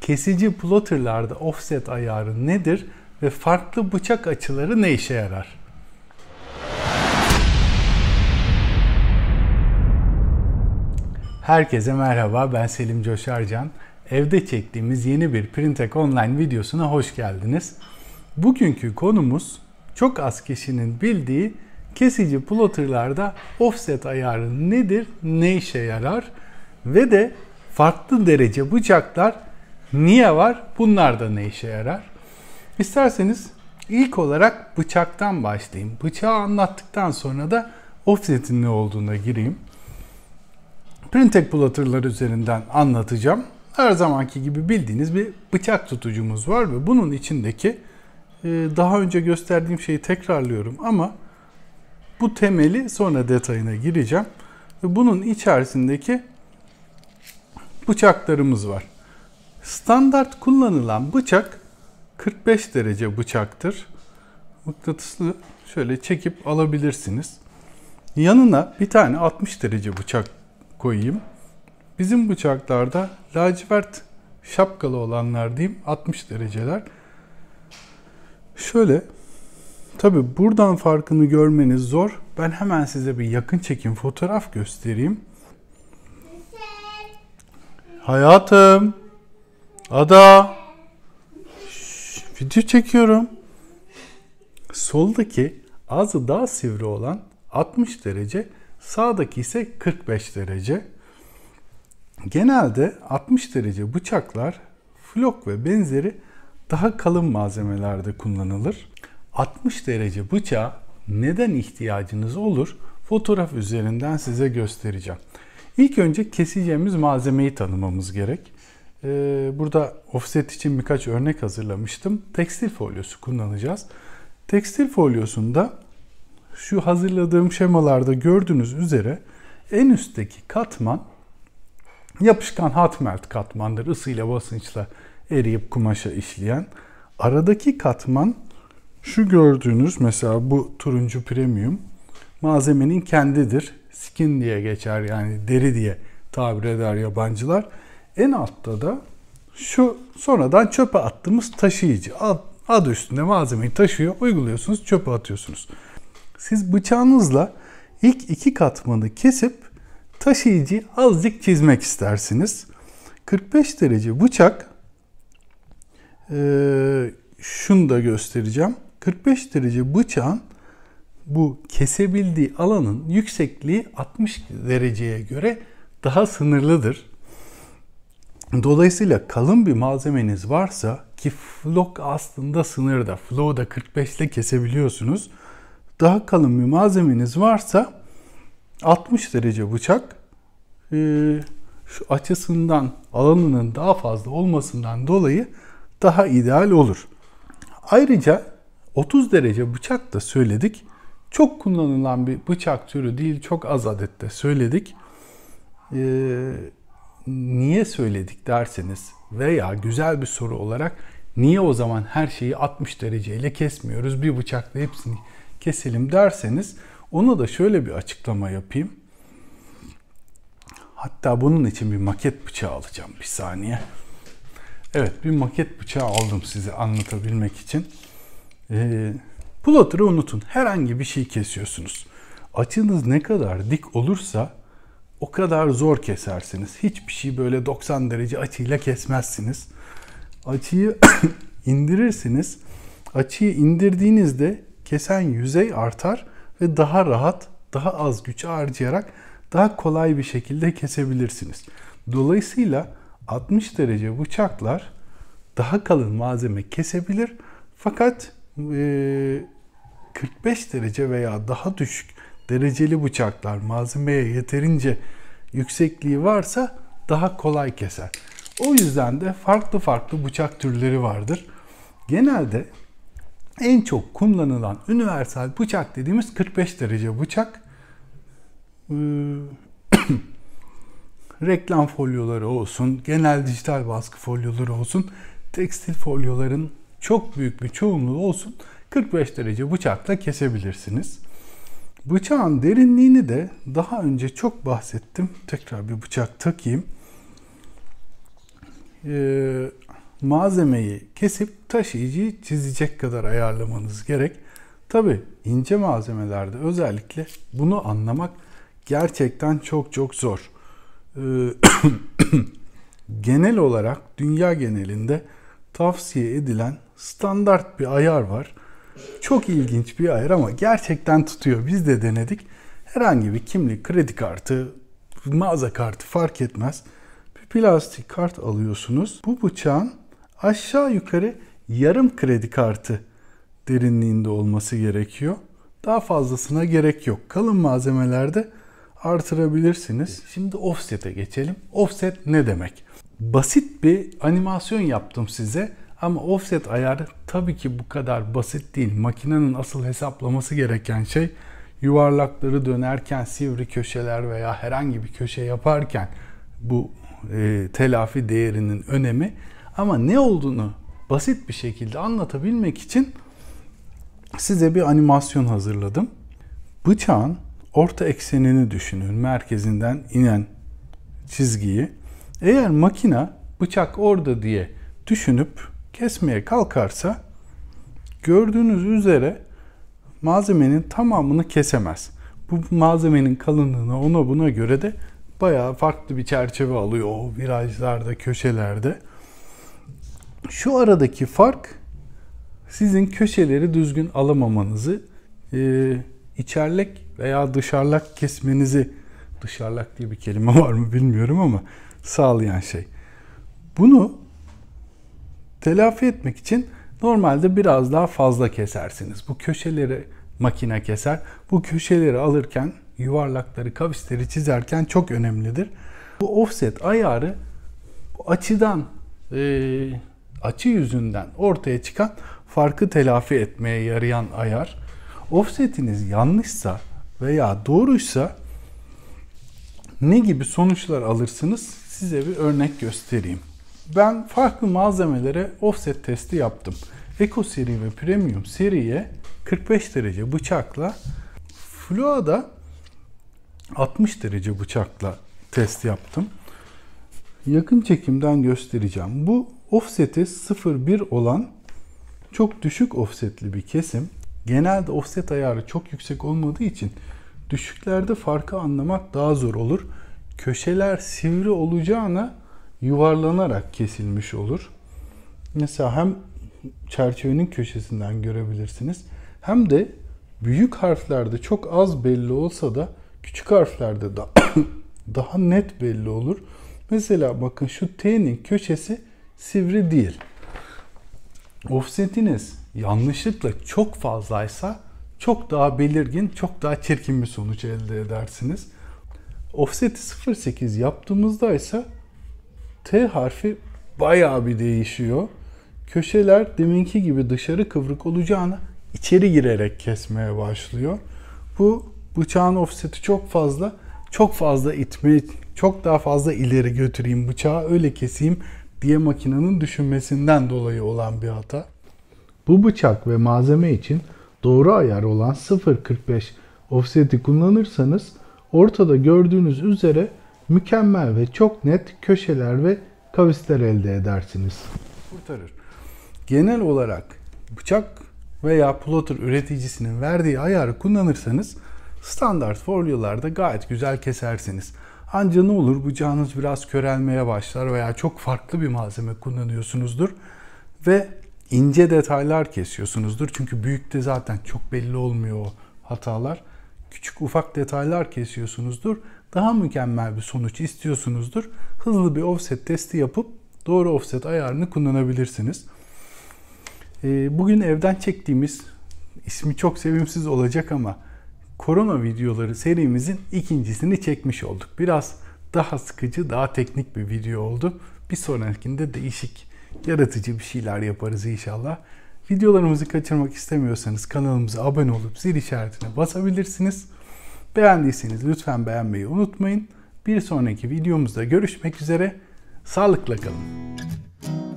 Kesici plotterlarda offset ayarı nedir ve farklı bıçak açıları ne işe yarar? Herkese merhaba ben Selim Coşarcan. Evde çektiğimiz yeni bir Printek Online videosuna hoş geldiniz. Bugünkü konumuz çok az kişinin bildiği kesici plotterlarda offset ayarı nedir, ne işe yarar ve de farklı derece bıçaklar Niye var? Bunlar da ne işe yarar? İsterseniz ilk olarak bıçaktan başlayayım. Bıçağı anlattıktan sonra da offset'in ne olduğuna gireyim. Printec bulatırlar üzerinden anlatacağım. Her zamanki gibi bildiğiniz bir bıçak tutucumuz var ve bunun içindeki e, daha önce gösterdiğim şeyi tekrarlıyorum ama bu temeli sonra detayına gireceğim. Bunun içerisindeki bıçaklarımız var. Standart kullanılan bıçak 45 derece bıçaktır. Mıknatıslı şöyle çekip alabilirsiniz. Yanına bir tane 60 derece bıçak koyayım. Bizim bıçaklarda lacivert şapkalı olanlar diyeyim 60 dereceler. Şöyle tabi buradan farkını görmeniz zor. Ben hemen size bir yakın çekim fotoğraf göstereyim. Hayatım. Ada. Şş, video çekiyorum. Soldaki ağzı daha sivri olan 60 derece, sağdaki ise 45 derece. Genelde 60 derece bıçaklar, flok ve benzeri daha kalın malzemelerde kullanılır. 60 derece bıçağa neden ihtiyacınız olur? Fotoğraf üzerinden size göstereceğim. İlk önce keseceğimiz malzemeyi tanımamız gerek. Ee, burada offset için birkaç örnek hazırlamıştım. Tekstil folyosu kullanacağız. Tekstil folyosunda şu hazırladığım şemalarda gördüğünüz üzere en üstteki katman yapışkan hot melt katmandır. Isıyla basınçla eriyip kumaşa işleyen. Aradaki katman şu gördüğünüz mesela bu turuncu premium malzemenin kendidir. Skin diye geçer yani deri diye tabir eder yabancılar. En altta da şu sonradan çöpe attığımız taşıyıcı. Adı üstünde malzemeyi taşıyor. Uyguluyorsunuz çöpe atıyorsunuz. Siz bıçağınızla ilk iki katmanı kesip taşıyıcı azıcık çizmek istersiniz. 45 derece bıçak e, şunu da göstereceğim. 45 derece bıçağın bu kesebildiği alanın yüksekliği 60 dereceye göre daha sınırlıdır. Dolayısıyla kalın bir malzemeniz varsa ki flok aslında sınırda. Flow'u da 45 ile kesebiliyorsunuz. Daha kalın bir malzemeniz varsa 60 derece bıçak e, şu açısından alanının daha fazla olmasından dolayı daha ideal olur. Ayrıca 30 derece bıçak da söyledik. Çok kullanılan bir bıçak türü değil, çok az adette söyledik. Ee, niye söyledik derseniz veya güzel bir soru olarak niye o zaman her şeyi 60 dereceyle kesmiyoruz bir bıçakla hepsini keselim derseniz ona da şöyle bir açıklama yapayım. Hatta bunun için bir maket bıçağı alacağım bir saniye. Evet bir maket bıçağı aldım size anlatabilmek için. Ee, plotter'ı unutun. Herhangi bir şey kesiyorsunuz. Açınız ne kadar dik olursa o kadar zor kesersiniz. Hiçbir şey böyle 90 derece açıyla kesmezsiniz. Açıyı indirirsiniz. Açıyı indirdiğinizde kesen yüzey artar ve daha rahat, daha az güç harcayarak daha kolay bir şekilde kesebilirsiniz. Dolayısıyla 60 derece bıçaklar daha kalın malzeme kesebilir fakat 45 derece veya daha düşük dereceli bıçaklar malzemeye yeterince yüksekliği varsa daha kolay keser. O yüzden de farklı farklı bıçak türleri vardır. Genelde en çok kullanılan universal bıçak dediğimiz 45 derece bıçak. Ee, reklam folyoları olsun, genel dijital baskı folyoları olsun, tekstil folyoların çok büyük bir çoğunluğu olsun 45 derece bıçakla kesebilirsiniz. Bıçağın derinliğini de daha önce çok bahsettim. Tekrar bir bıçak takayım. Ee, malzemeyi kesip taşıyıcıyı çizecek kadar ayarlamanız gerek. Tabi ince malzemelerde özellikle bunu anlamak gerçekten çok çok zor. Ee, genel olarak dünya genelinde tavsiye edilen standart bir ayar var. Çok ilginç bir ayar ama gerçekten tutuyor. Biz de denedik. Herhangi bir kimlik, kredi kartı, mağaza kartı fark etmez. Bir plastik kart alıyorsunuz. Bu bıçağın aşağı yukarı yarım kredi kartı derinliğinde olması gerekiyor. Daha fazlasına gerek yok. Kalın malzemelerde artırabilirsiniz. Şimdi offset'e geçelim. Offset ne demek? Basit bir animasyon yaptım size. Ama offset ayarı tabii ki bu kadar basit değil. Makinenin asıl hesaplaması gereken şey yuvarlakları dönerken sivri köşeler veya herhangi bir köşe yaparken bu e, telafi değerinin önemi ama ne olduğunu basit bir şekilde anlatabilmek için size bir animasyon hazırladım. Bıçağın orta eksenini düşünün. Merkezinden inen çizgiyi. Eğer makina bıçak orada diye düşünüp kesmeye kalkarsa gördüğünüz üzere malzemenin tamamını kesemez. Bu malzemenin kalınlığına ona buna göre de bayağı farklı bir çerçeve alıyor o virajlarda, köşelerde. Şu aradaki fark sizin köşeleri düzgün alamamanızı, e, içerlek veya dışarlak kesmenizi, dışarlak diye bir kelime var mı bilmiyorum ama sağlayan şey. Bunu telafi etmek için normalde biraz daha fazla kesersiniz. Bu köşeleri makine keser. Bu köşeleri alırken yuvarlakları, kavisleri çizerken çok önemlidir. Bu offset ayarı açıdan e, açı yüzünden ortaya çıkan farkı telafi etmeye yarayan ayar. Offsetiniz yanlışsa veya doğruysa ne gibi sonuçlar alırsınız size bir örnek göstereyim ben farklı malzemelere offset testi yaptım. Eco seri ve Premium seriye 45 derece bıçakla Flua'da 60 derece bıçakla test yaptım. Yakın çekimden göstereceğim. Bu offset'i 0-1 olan çok düşük offsetli bir kesim. Genelde offset ayarı çok yüksek olmadığı için düşüklerde farkı anlamak daha zor olur. Köşeler sivri olacağına yuvarlanarak kesilmiş olur. Mesela hem çerçevenin köşesinden görebilirsiniz hem de büyük harflerde çok az belli olsa da küçük harflerde da daha net belli olur. Mesela bakın şu T'nin köşesi sivri değil. Offsetiniz yanlışlıkla çok fazlaysa çok daha belirgin, çok daha çirkin bir sonuç elde edersiniz. Offset'i 0.8 yaptığımızda ise T harfi bayağı bir değişiyor. Köşeler deminki gibi dışarı kıvrık olacağına içeri girerek kesmeye başlıyor. Bu bıçağın offset'i çok fazla, çok fazla itme, çok daha fazla ileri götüreyim bıçağı öyle keseyim diye makinenin düşünmesinden dolayı olan bir hata. Bu bıçak ve malzeme için doğru ayar olan 0.45 offset'i kullanırsanız ortada gördüğünüz üzere mükemmel ve çok net köşeler ve kavisler elde edersiniz. Kurtarır. Genel olarak bıçak veya plotter üreticisinin verdiği ayarı kullanırsanız standart folyolarda gayet güzel kesersiniz. Anca ne olur bıçağınız biraz körelmeye başlar veya çok farklı bir malzeme kullanıyorsunuzdur ve ince detaylar kesiyorsunuzdur. Çünkü büyükte zaten çok belli olmuyor o hatalar. Küçük ufak detaylar kesiyorsunuzdur daha mükemmel bir sonuç istiyorsunuzdur. Hızlı bir offset testi yapıp doğru offset ayarını kullanabilirsiniz. Ee, bugün evden çektiğimiz ismi çok sevimsiz olacak ama korona videoları serimizin ikincisini çekmiş olduk. Biraz daha sıkıcı, daha teknik bir video oldu. Bir sonrakinde değişik, yaratıcı bir şeyler yaparız inşallah. Videolarımızı kaçırmak istemiyorsanız kanalımıza abone olup zil işaretine basabilirsiniz. Beğendiyseniz lütfen beğenmeyi unutmayın. Bir sonraki videomuzda görüşmek üzere. Sağlıkla kalın.